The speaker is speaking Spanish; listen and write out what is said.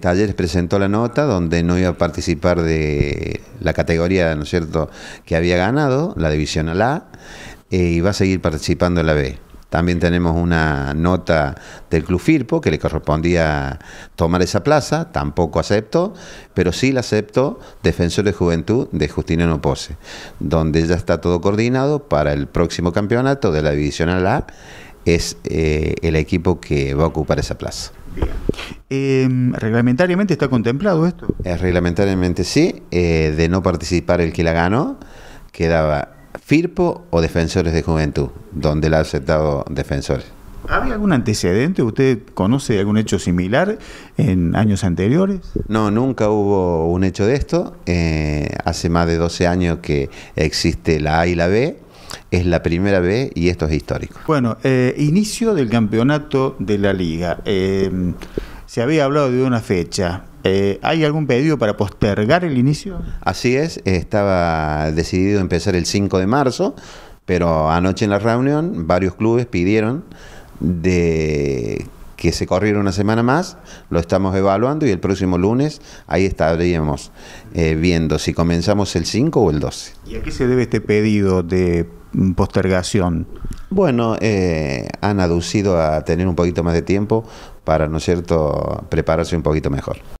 Talleres presentó la nota donde no iba a participar de la categoría, ¿no es cierto?, que había ganado, la División A, eh, y va a seguir participando en la B. También tenemos una nota del Club Firpo que le correspondía tomar esa plaza, tampoco acepto, pero sí la acepto Defensor de Juventud de Justiniano Pose, donde ya está todo coordinado para el próximo campeonato de la División A, es eh, el equipo que va a ocupar esa plaza. Em, ¿Reglamentariamente está contemplado esto? Eh, reglamentariamente sí, eh, de no participar el que la ganó, quedaba FIRPO o Defensores de Juventud, donde la ha aceptado Defensores. ¿Había algún antecedente? ¿Usted conoce algún hecho similar en años anteriores? No, nunca hubo un hecho de esto. Eh, hace más de 12 años que existe la A y la B. Es la primera B y esto es histórico. Bueno, inicio del campeonato de la liga se había hablado de una fecha. Eh, ¿Hay algún pedido para postergar el inicio? Así es, estaba decidido empezar el 5 de marzo, pero anoche en la reunión varios clubes pidieron de que se corrieron una semana más, lo estamos evaluando y el próximo lunes ahí estaríamos eh, viendo si comenzamos el 5 o el 12. ¿Y a qué se debe este pedido de mm, postergación? Bueno, eh, han aducido a tener un poquito más de tiempo para, ¿no es cierto?, prepararse un poquito mejor.